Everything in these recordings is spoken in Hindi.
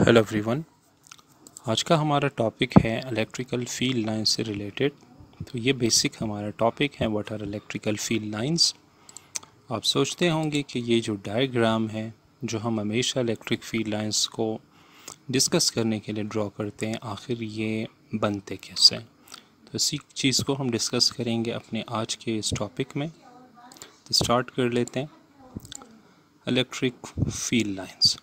हेलो एवरीवन आज का हमारा टॉपिक है इलेक्ट्रिकल फील्ड लाइन से रिलेटेड तो ये बेसिक हमारा टॉपिक है what are electrical field lines आप सोचते होंगे कि ये जो डायग्राम है जो हम हमेशा इलेक्ट्रिक फील्ड लाइंस को डिस्कस करने के लिए ड्रॉ करते हैं आखिर ये बनते कैसे तो इसी चीज़ को हम डिस्कस करेंगे अपने आज के इस टॉपिक में तो स्टार्ट कर लेते हैं इलेक्ट्रिक फील्ड लाइन्स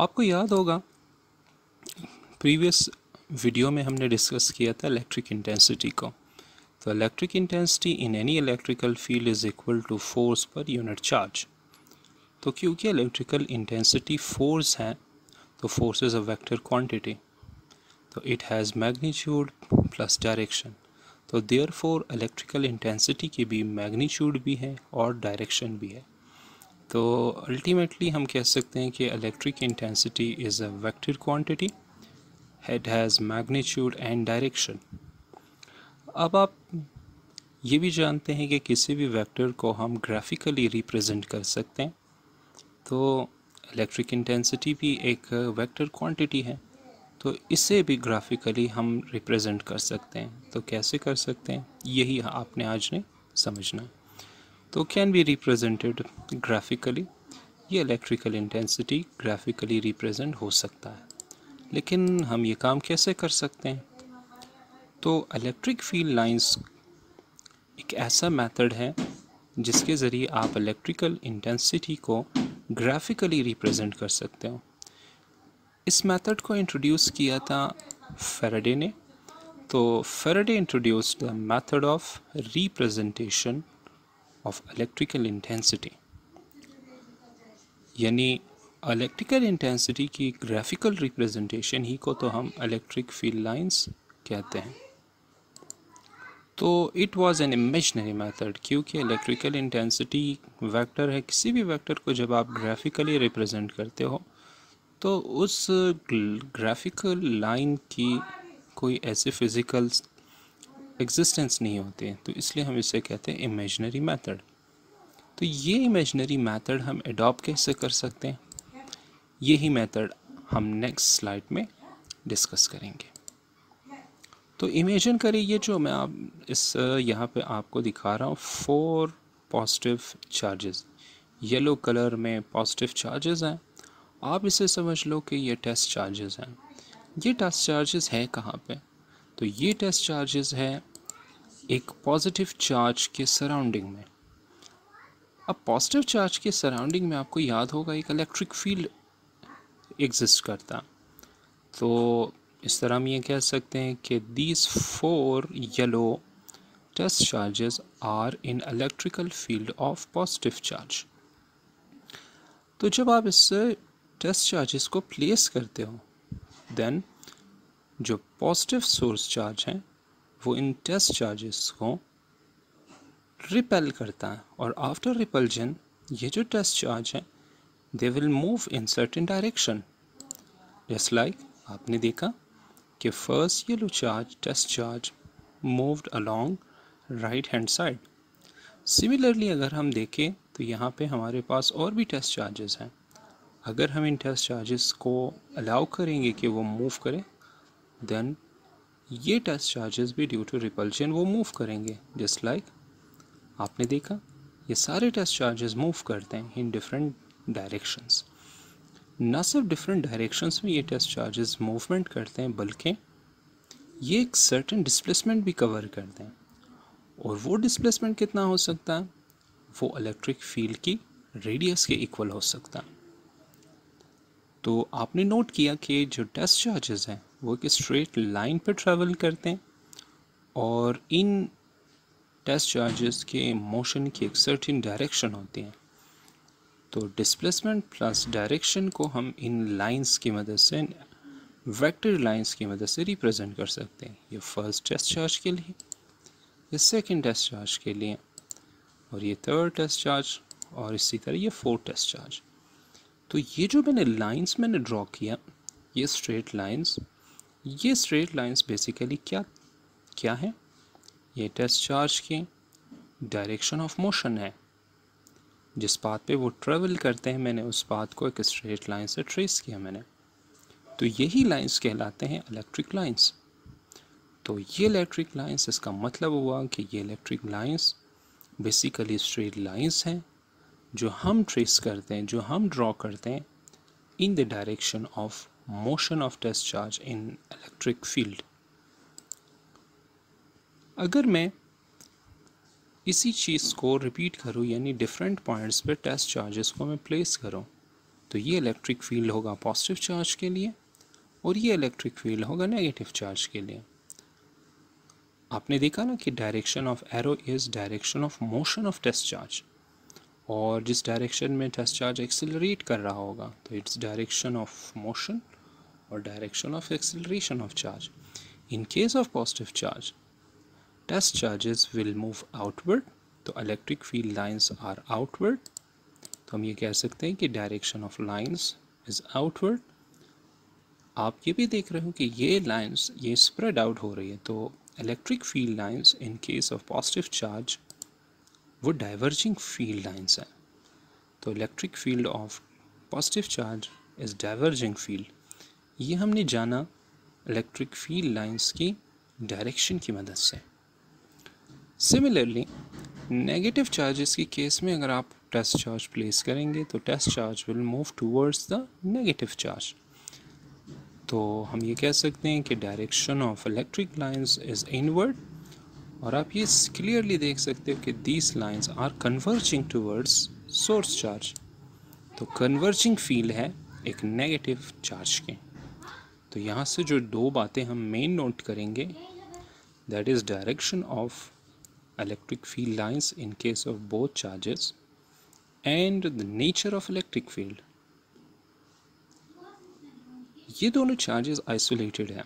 आपको याद होगा प्रीवियस वीडियो में हमने डिस्कस किया था इलेक्ट्रिक इंटेंसिटी को तो electric intensity in any electrical field is equal to force per unit charge तो क्योंकि इलेक्ट्रिकल इंटेंसिटी फोर्स है तो force is a vector quantity तो it has magnitude plus direction तो देयर फोर इलेक्ट्रिकल इंटेंसिटी की भी मैग्नीट्यूड भी है और डायरेक्शन भी है तो अल्टीमेटली हम कह सकते हैं कि electric intensity is a vector quantity had has magnitude and direction अब आप ये भी जानते हैं कि किसी भी वेक्टर को हम ग्राफिकली रिप्रेजेंट कर सकते हैं तो इलेक्ट्रिक इंटेंसिटी भी एक वेक्टर क्वांटिटी है तो इसे भी ग्राफिकली हम रिप्रेजेंट कर सकते हैं तो कैसे कर सकते हैं यही आपने आज ने समझना है तो कैन बी रिप्रेजेंटेड ग्राफिकली ये इलेक्ट्रिकल इंटेंसिटी ग्राफिकली रिप्रेजेंट हो सकता है लेकिन हम ये काम कैसे कर सकते हैं तो इलेक्ट्रिक फील्ड लाइंस एक ऐसा मेथड है जिसके ज़रिए आप इलेक्ट्रिकल इंटेंसिटी को ग्राफिकली रिप्रेजेंट कर सकते हो इस मेथड को इंट्रोड्यूस किया था फेराडे ने तो Faraday introduce the method of representation of electrical intensity यानी इलेक्ट्रिकल इंटेंसिटी की ग्राफिकल रिप्रेजेंटेशन ही को तो हम इलेक्ट्रिक फील्ड लाइंस कहते हैं तो it was an imaginary method क्योंकि इलेक्ट्रिकल इंटेंसिटी वेक्टर है किसी भी वेक्टर को जब आप ग्राफिकली रिप्रेजेंट करते हो तो उस ग्राफिकल लाइन की कोई ऐसे फिज़िकल एग्जिस्टेंस नहीं होते तो इसलिए हम इसे कहते हैं इमेजनरी मेथड तो ये इमेजनरी मेथड हम एडॉप्ट कैसे कर सकते हैं यही मेथड हम नेक्स्ट स्लाइड में डिस्कस करेंगे तो इमेजिन करिए ये जो मैं आप इस यहाँ पे आपको दिखा रहा हूँ four positive charges yellow colour में पॉजिटिव चार्जेस हैं आप इसे समझ लो कि ये टेस्ट चार्जेस हैं ये टेस्ट चार्जेस है कहाँ पे तो ये टेस्ट चार्जेस है एक पॉजिटिव चार्ज के सराउंडिंग में अब पॉजिटिव चार्ज के सराउंडिंग में आपको याद होगा एक इलेक्ट्रिक फील्ड एग्जिस्ट करता तो इस तरह हम ये कह सकते हैं कि these four yellow test charges are in electrical field of positive charge तो जब आप इस टेस्ट चार्जेस को प्लेस करते हो देन जो पॉजिटिव सोर्स चार्ज हैं वो इन टेस्ट चार्जेस को रिपेल करता है और आफ्टर रिपल्जन ये जो टेस्ट चार्ज है they will move in certain direction just like आपने देखा कि first yellow charge test charge moved along right hand side similarly अगर हम देखें तो यहाँ पे हमारे पास और भी टेस्ट चार्जेस हैं अगर हम इन टेस्ट चार्जेस को अलाउ करेंगे कि वो मूव करें देन ये टच चार्जेस भी ड्यू टू रिपल्शन वो मूव करेंगे जस्ट लाइक like आपने देखा ये सारे टच चार्जेस मूव करते हैं इन डिफरेंट डायरेक्शंस ना सिर्फ डिफरेंट डायरेक्शंस में ये टच चार्जेस मूवमेंट करते हैं बल्कि ये एक सर्टन डिस्प्लेसमेंट भी कवर करते हैं और वो डिस्प्लेसमेंट कितना हो सकता है वो इलेक्ट्रिक फील्ड की रेडियस के इक्वल हो सकता है तो आपने नोट किया कि जो टेस्ट चार्जेस हैं वो एक स्ट्रेट लाइन पर ट्रैवल करते हैं और इन टेस्ट चार्जेस के मोशन की एक सर्टिन डायरेक्शन होती है तो डिस्प्लेसमेंट प्लस डायरेक्शन को हम इन लाइंस की मदद से वेक्टर लाइंस की मदद से रिप्रेजेंट कर सकते हैं ये फर्स्ट टेस्ट चार्ज के लिए ये सेकंड टेस्ट चार्ज के लिए और ये थर्ड टेस्ट चार्ज और इसी तरह ये फोर्थ टेस्ट चार्ज तो ये जो मैंने लाइंस मैंने ड्रॉ किया ये स्ट्रेट लाइंस ये स्ट्रेट लाइंस बेसिकली क्या क्या है ये टेस्ट चार्ज के डायरेक्शन ऑफ मोशन है जिस पाथ पे वो ट्रेवल करते हैं मैंने उस पाथ को एक स्ट्रेट लाइन से ट्रेस किया मैंने तो यही लाइंस कहलाते हैं इलेक्ट्रिक लाइंस तो ये इलेक्ट्रिक लाइंस इसका मतलब हुआ कि ये electric lines basically straight lines हैं जो हम ट्रेस करते हैं जो हम ड्रॉ करते हैं in the direction of motion of discharge in electric field अगर मैं इसी चीज़ को रिपीट करूँ यानी डिफरेंट पॉइंट्स पे टेस्ट चार्जेस को मैं प्लेस करूँ तो ये इलेक्ट्रिक फील्ड होगा पॉजिटिव चार्ज के लिए और ये इलेक्ट्रिक फील्ड होगा नेगेटिव चार्ज के लिए आपने देखा ना कि direction of arrow is direction of motion of test charge और जिस डायरेक्शन में टेस्ट चार्ज एक्सेलरेट कर रहा होगा तो its direction of motion or direction of acceleration of charge. In case of positive charge, test charges will move outward तो electric field lines are outward तो हम ये कह सकते हैं कि direction of lines is outward आप ये भी देख रहे हो कि ये लाइंस ये स्प्रेड आउट हो रही है तो electric field lines in case of positive charge वो diverging field lines हैं तो electric field of positive charge is diverging field ये हमने जाना इलेक्ट्रिक फील्ड लाइंस की डायरेक्शन की मदद से सिमिलरली नेगेटिव चार्जेस के केस में अगर आप टेस्ट चार्ज प्लेस करेंगे तो test charge will move towards the negative charge तो हम ये कह सकते हैं कि direction of electric lines is inward और आप ये क्लियरली देख सकते हो कि these lines are converging towards source charge तो कन्वर्जिंग फील्ड है एक नेगेटिव चार्ज की तो यहाँ से जो दो बातें हम मेन नोट करेंगे that is direction of electric field lines in case of both charges and the nature of electric field ये दोनों चार्जेस आइसोलेटेड हैं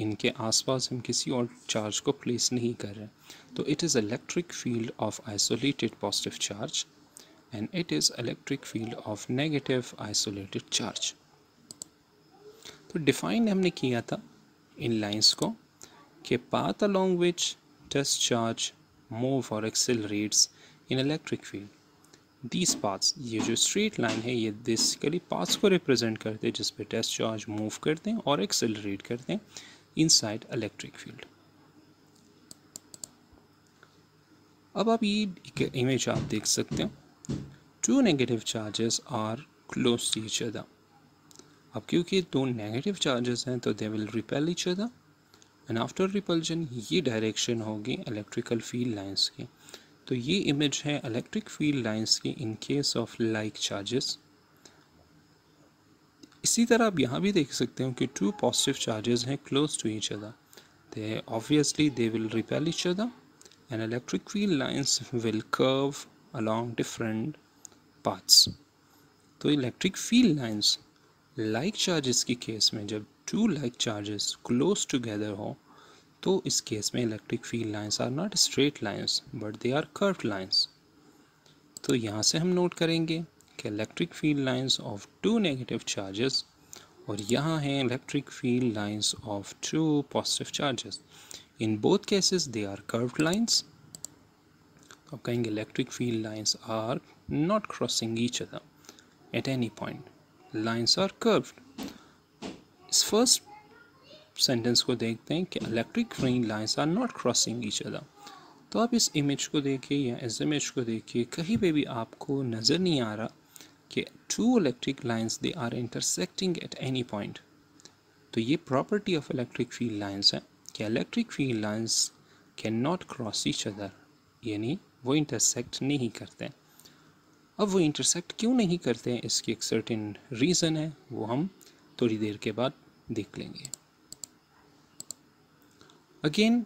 इनके आसपास हम किसी और चार्ज को प्लेस नहीं कर रहे तो it is electric field of isolated positive charge and it is electric field of negative isolated charge तो डिफाइन हमने किया था इन लाइंस को कि path along which discharge move और accelerates in electric field this paths ये जो स्ट्रेट लाइन है ये बेसिकली पाथ्स को रिप्रेजेंट करते हैं जिसपे पे डिस्चार्ज मूव करते हैं और एक्सेलरेट करते हैं इनसाइड इलेक्ट्रिक फील्ड अब आप ये इमेज आप देख सकते हैं two negative charges are close to each other अब क्योंकि दो नेगेटिव चार्जेस हैं तो they will repel each other and after repulsion ये डायरेक्शन होगी इलेक्ट्रिकल फील्ड लाइंस की तो ये इमेज है इलेक्ट्रिक फील्ड लाइंस की in case of like charges इसी तरह आप यहाँ भी देख सकते हो कि टू पॉजिटिव चार्जेस हैं close to each other they obviously they will repel each other and electric field lines will curve along different paths तो electric field lines like like charges की केस में जब two like charges close together हो तो इस केस में electric field lines are not straight lines but they are curve lines तो यहाँ से हम नोट करेंगे कि electric field lines of two negative charges और यहाँ हैं electric field lines of two positive charges in both cases they are curved lines अब कहेंगे electric field lines are not crossing each other at any point lines are curve इस फर्स्ट सेंटेंस को देखते हैं कि electric green lines are not crossing each other तो आप इस इमेज को देखिए या इस इमेज को देखिए कहीं पे भी आपको नज़र नहीं आ रहा कि two electric lines they are intersecting at any point तो ये property of electric field lines है कि electric field lines cannot cross each other यानी वो इंटरसेक्ट नहीं करते अब वो इंटरसेक्ट क्यों नहीं करते हैं इसकी एक सर्टेन रीज़न है वो हम थोड़ी देर के बाद देख लेंगे अगेन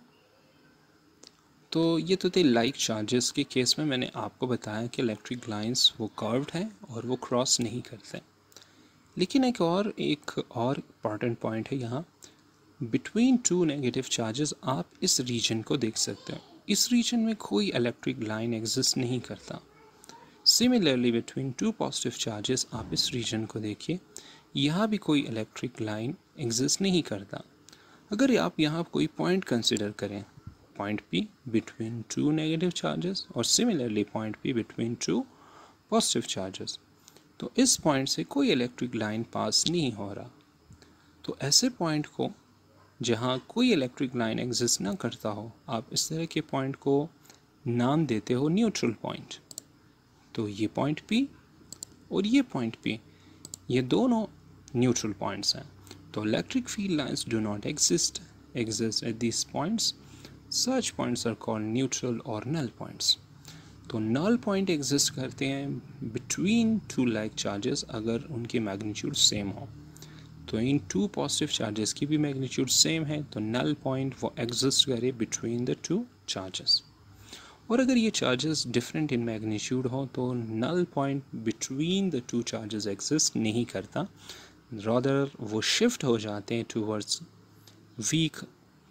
तो ये तो थे लाइक चार्जेस के केस में मैंने आपको बताया कि इलेक्ट्रिक लाइंस वो कर्व्ड हैं और वो क्रॉस नहीं करते लेकिन एक और एक और इम्पॉर्टेंट पॉइंट है यहाँ बिटवीन टू नेगेटिव चार्जेस आप इस रीजन को देख सकते हो इस रीजन में कोई इलेक्ट्रिक लाइन एग्जिस्ट नहीं करता similarly between two positive charges आप इस रीजन को देखिए यहाँ भी कोई इलेक्ट्रिक लाइन एग्जिस्ट नहीं करता अगर आप यहाँ कोई पॉइंट कंसिडर करें point P between two negative charges और similarly point P between two positive charges तो इस पॉइंट से कोई इलेक्ट्रिक लाइन पास नहीं हो रहा तो ऐसे पॉइंट को जहाँ कोई इलेक्ट्रिक लाइन एग्जिस्ट ना करता हो आप इस तरह के पॉइंट को नाम देते हो न्यूट्रल पॉइंट तो ये पॉइंट पी और ये पॉइंट पी ये दोनों न्यूट्रल पॉइंट्स हैं तो electric field lines do not exist exist at this points search points are called neutral और नल पॉइंट्स तो नल पॉइंट एग्जिस्ट करते हैं बिटवीन टू लाइक चार्जेस अगर उनके मैग्नीट्यूड सेम हो तो इन टू पॉजिटिव चार्जेस की भी मैग्नीट्यूड सेम है तो नल पॉइंट वो एग्जिस्ट करे बिटवीन द टू चार्जेस और अगर ये चार्जेस डिफरेंट इन मैग्नीट्यूड हों तो null point between the two charges exist नहीं करता रॉदर वो शिफ्ट हो जाते हैं टूवर्ड्स वीक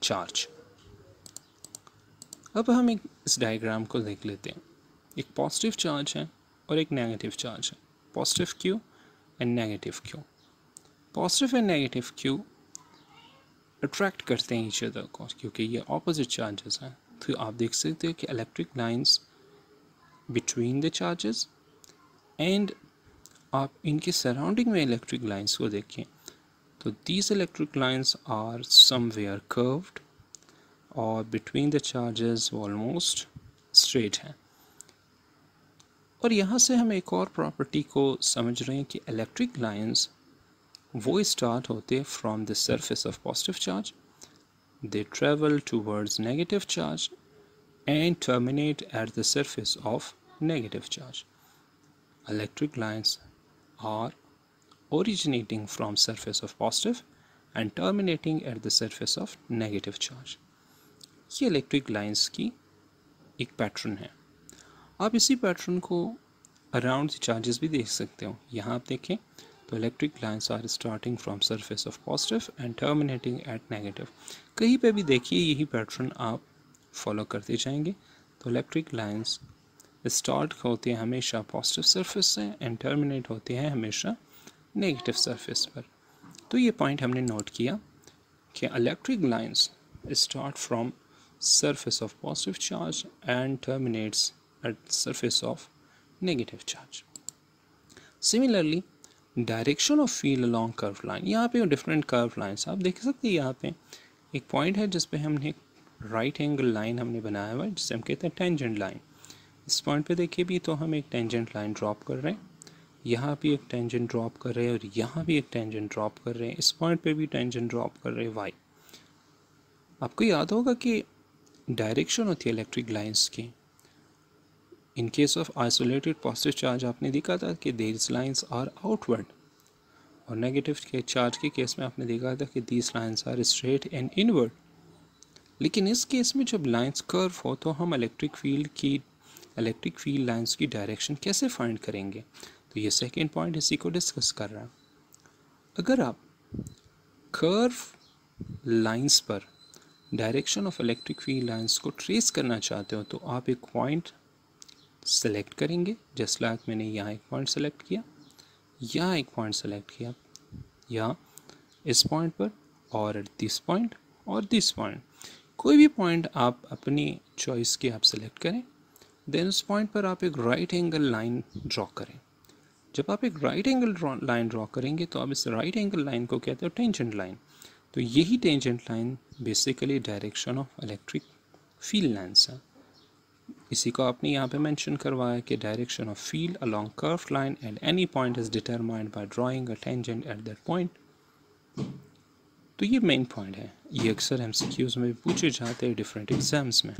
चार्ज अब हम एक इस डायग्राम को देख लेते हैं एक पॉजिटिव चार्ज है और एक नेगेटिव चार्ज है positive Q and negative Q positive and negative Q attract करते हैं ईच अदर को क्योंकि ये ऑपोजिट चार्जेस हैं तो आप देख सकते हो कि electric lines between the charges and आप इनके सराउंडिंग में इलेक्ट्रिक लाइंस को देखें तो these electric lines are somewhere curved और between the charges almost straight हैं और यहाँ से हम एक और प्रॉपर्टी को समझ रहे हैं कि इलेक्ट्रिक लाइन्स वो स्टार्ट होते from the surface of positive charge they travel towards negative charge and terminate at the surface of negative charge. Electric lines are originating from surface of positive and terminating at the surface of negative charge. ये इलेक्ट्रिक लाइंस की एक पैटर्न है आप इसी पैटर्न को the charges भी देख सकते हो यहाँ आप देखें तो electric lines are starting from surface of positive and terminating at negative कहीं पे भी देखिए यही पैटर्न आप फॉलो करते जाएंगे तो इलेक्ट्रिक लाइन्स स्टार्ट होते हैं हमेशा पॉजिटिव सरफेस से एंड टर्मिनेट होते हैं हमेशा नेगेटिव सरफेस पर तो ये पॉइंट हमने नोट किया कि electric lines start from surface of positive charge and terminates at surface of negative charge similarly direction of field along curve line यहाँ पे डिफरेंट कर्व लाइन आप देख सकते हैं यहाँ पे एक पॉइंट है जिस पे हमने एक राइट एंगल लाइन हमने बनाया हुआ है जिसे हम कहते हैं टेंजेंट लाइन इस पॉइंट पे देखिए भी तो हम एक टेंजेंट लाइन ड्रॉप कर रहे हैं यहाँ भी एक टेंजेंट ड्रॉप कर रहे हैं और यहाँ भी एक टेंजेंट ड्रॉप कर रहे हैं इस पॉइंट पे भी टेंजेंट ड्रॉप कर रहे हैं वाई आपको याद होगा कि डायरेक्शन होती है इलेक्ट्रिक लाइन्स की in case of isolated positive charge आपने देखा था कि दीज लाइंस आर आउटवर्ड और नेगेटिव के चार्ज के केस में आपने देखा था कि these lines are straight and inward लेकिन इस केस में जब लाइंस कर्व हो तो हम इलेक्ट्रिक फील्ड की इलेक्ट्रिक फील्ड लाइंस की डायरेक्शन कैसे फाइंड करेंगे तो ये सेकेंड पॉइंट इसी को डिस्कस कर रहा है अगर आप कर्व लाइंस पर direction of electric field lines को ट्रेस करना चाहते हो तो आप एक पॉइंट सेलेक्ट करेंगे जस्ट लाइक मैंने यहाँ एक पॉइंट सेलेक्ट किया यहाँ एक पॉइंट सेलेक्ट किया यहाँ इस पॉइंट पर और दिस पॉइंट और दिस पॉइंट कोई भी पॉइंट आप अपनी चॉइस के आप सेलेक्ट करें देन उस पॉइंट पर आप एक राइट एंगल लाइन ड्रॉ करें जब आप एक राइट एंगल लाइन ड्रॉ करेंगे तो आप इस राइट एंगल लाइन को कहते हो टेंजेंट लाइन तो यही tangent line basically direction of electric field lines है इसी को आपने यहाँ पे मेंशन करवाया कि direction of field along curved line at any point is determined by drawing a tangent at that point तो ये मेन पॉइंट है ये अक्सर एम में भी पूछे जाते हैं डिफरेंट एग्जाम्स में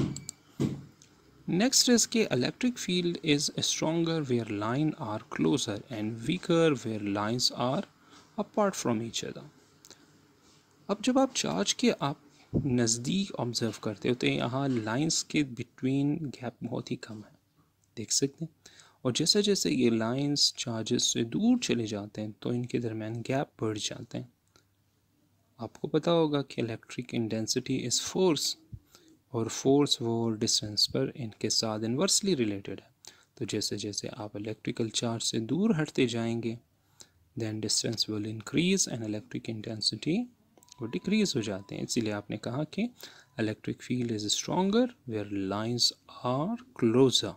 नेक्स्ट इज के electric field is stronger where line are closer and weaker where lines are apart from each other अब जब आप चार्ज के आप नज़दीक ऑब्ज़र्व करते हो तो यहाँ लाइंस के बिटवीन गैप बहुत ही कम है देख सकते हैं और जैसे जैसे ये लाइंस चार्जेस से दूर चले जाते हैं तो इनके दरमियान गैप बढ़ जाते हैं आपको पता होगा कि इलेक्ट्रिक इंटेंसिटी इस फोर्स और फोर्स वो डिस्टेंस पर इनके साथ इन्वर्सली रिलेटेड है तो जैसे जैसे आप इलेक्ट्रिकल चार्ज से दूर हटते जाएंगे then distance will increase and electric intensity वो डिक्रीज हो जाते हैं इसीलिए आपने कहा कि electric field is stronger where lines are closer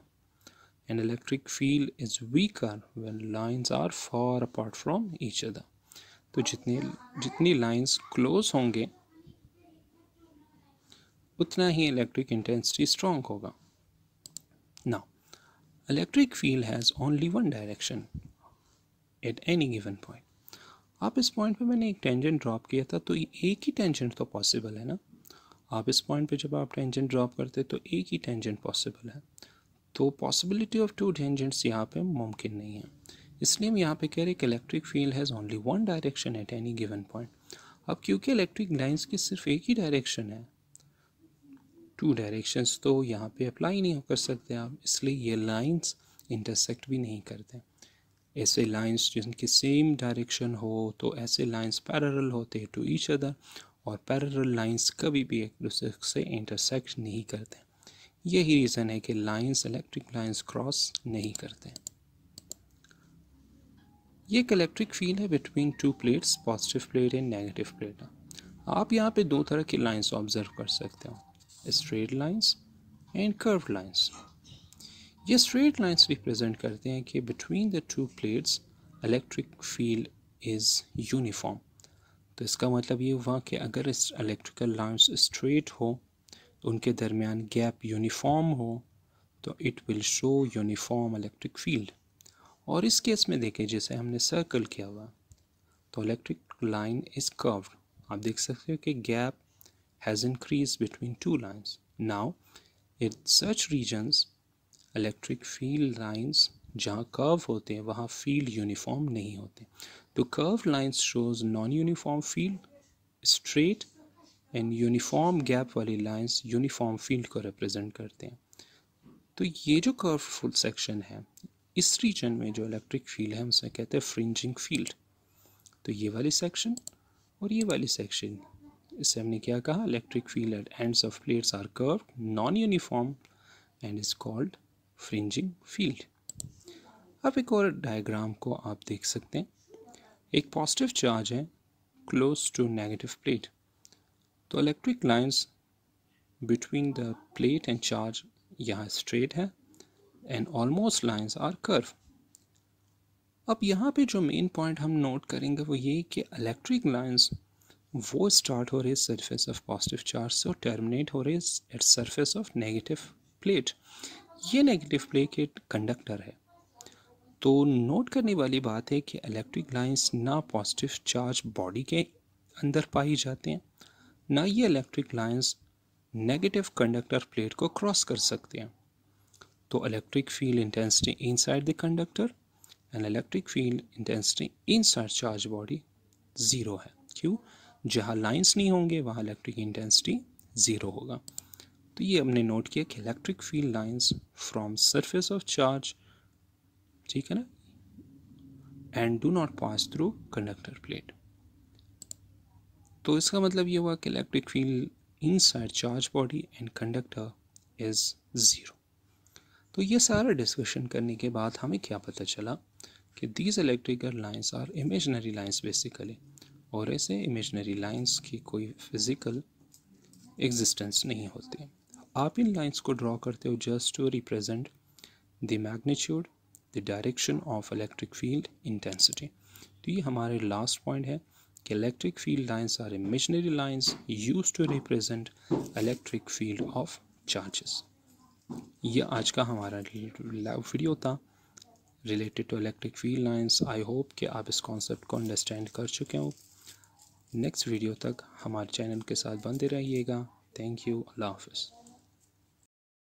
and electric field is weaker where lines are far apart from each other तो जितनी जितनी लाइंस क्लोज होंगे उतना ही इलेक्ट्रिक इंटेंसिटी स्ट्रॉन्ग होगा ना electric field has only one direction at any given point आप इस पॉइंट पे मैंने एक टेंजेंट ड्रॉप किया था तो एक ही टेंजेंट तो पॉसिबल है ना आप इस पॉइंट पे जब आप टेंजेंट ड्रॉप करते तो एक ही टेंजेंट पॉसिबल है तो पॉसिबिलिटी ऑफ टू टेंजेंट्स यहाँ पे मुमकिन नहीं है इसलिए हम यहाँ पे कह रहे हैं कि electric field has only one direction at any given point अब क्योंकि इलेक्ट्रिक लाइन्स की सिर्फ एक ही डायरेक्शन है टू डायरेक्शंस तो यहाँ पे अप्लाई नहीं कर सकते आप इसलिए ये लाइन्स इंटरसेक्ट भी नहीं करते ऐसे लाइंस जिनकी सेम डायरेक्शन हो तो ऐसे लाइंस पैरल होते हैं टू ईच अदर और पैरल लाइंस कभी भी एक दूसरे से इंटरसेक्ट नहीं करते यही रीज़न है कि लाइंस इलेक्ट्रिक लाइंस क्रॉस नहीं करते ये एक इलेक्ट्रिक फील्ड है between two plates positive plate and negative plate आप यहाँ पे दो तरह की लाइंस ऑब्जर्व कर सकते हो straight lines and curve lines ये स्ट्रेट लाइंस रिप्रेजेंट करते हैं कि between the two plates electric field is uniform तो इसका मतलब ये हुआ कि अगर इस इलेक्ट्रिकल लाइंस स्ट्रेट हो उनके दरमियान गैप यूनिफॉर्म हो तो it will show uniform electric field और इस केस में देखें जैसे हमने सर्कल किया हुआ तो इलेक्ट्रिक लाइन इज़ कर्व्ड आप देख सकते हो कि gap has increase between two lines now it such regions electric field lines जहाँ कर्व होते हैं वहाँ फील्ड यूनिफॉर्म नहीं होते तो curve lines shows non uniform field straight and uniform gap वाली लाइंस यूनिफॉर्म फील्ड को रिप्रेजेंट करते हैं तो ये जो कर्व फुल सेक्शन है इस रीजन में जो इलेक्ट्रिक फील्ड है उसे कहते हैं फ्रिंजिंग फील्ड तो ये वाली सेक्शन और ये वाली सेक्शन इससे हमने क्या कहा electric field at ends of plates are curve non uniform and is called fringing field अब एक और डायग्राम को आप देख सकते हैं एक पॉजिटिव चार्ज है क्लोज टू नेगेटिव प्लेट तो electric lines between the plate and charge यहाँ स्ट्रेट है and almost lines are curve अब यहाँ पे जो मेन पॉइंट हम नोट करेंगे वो ये कि इलेक्ट्रिक लाइंस वो स्टार्ट हो रहे सरफेस ऑफ पॉजिटिव चार्ज से और टर्मिनेट हो रहे at surface of negative plate ये नेगेटिव प्लेट एक कंडक्टर है तो नोट करने वाली बात है कि इलेक्ट्रिक लाइंस ना पॉजिटिव चार्ज बॉडी के अंदर पाई जाते हैं ना ये electric lines negative conductor plate को क्रॉस कर सकते हैं तो electric field intensity inside the conductor and electric field intensity inside charge body zero है क्यों जहाँ लाइंस नहीं होंगे वहाँ इलेक्ट्रिक इंटेंसिटी ज़ीरो होगा तो ये हमने नोट किया कि electric field lines from surface of charge ठीक है ना and do not pass through conductor plate तो इसका मतलब ये हुआ कि electric field inside charge body and conductor is zero तो ये सारा डिस्कशन करने के बाद हमें क्या पता चला कि these electrical lines are imaginary lines basically और ऐसे इमेजनरी लाइंस की कोई फिज़िकल एग्जिस्टेंस नहीं होती आप इन लाइंस को ड्रॉ करते हो just to represent the magnitude the direction of electric field intensity तो ये हमारे लास्ट पॉइंट है कि electric field lines are imaginary lines use to represent electric field of charges ये आज का हमारा वीडियो था related to electric field lines I hope कि आप इस कॉन्सेप्ट को अंडरस्टैंड कर चुके हो नेक्स्ट वीडियो तक हमारे चैनल के साथ बनते रहिएगा थैंक यू अल्लाह हाफिज़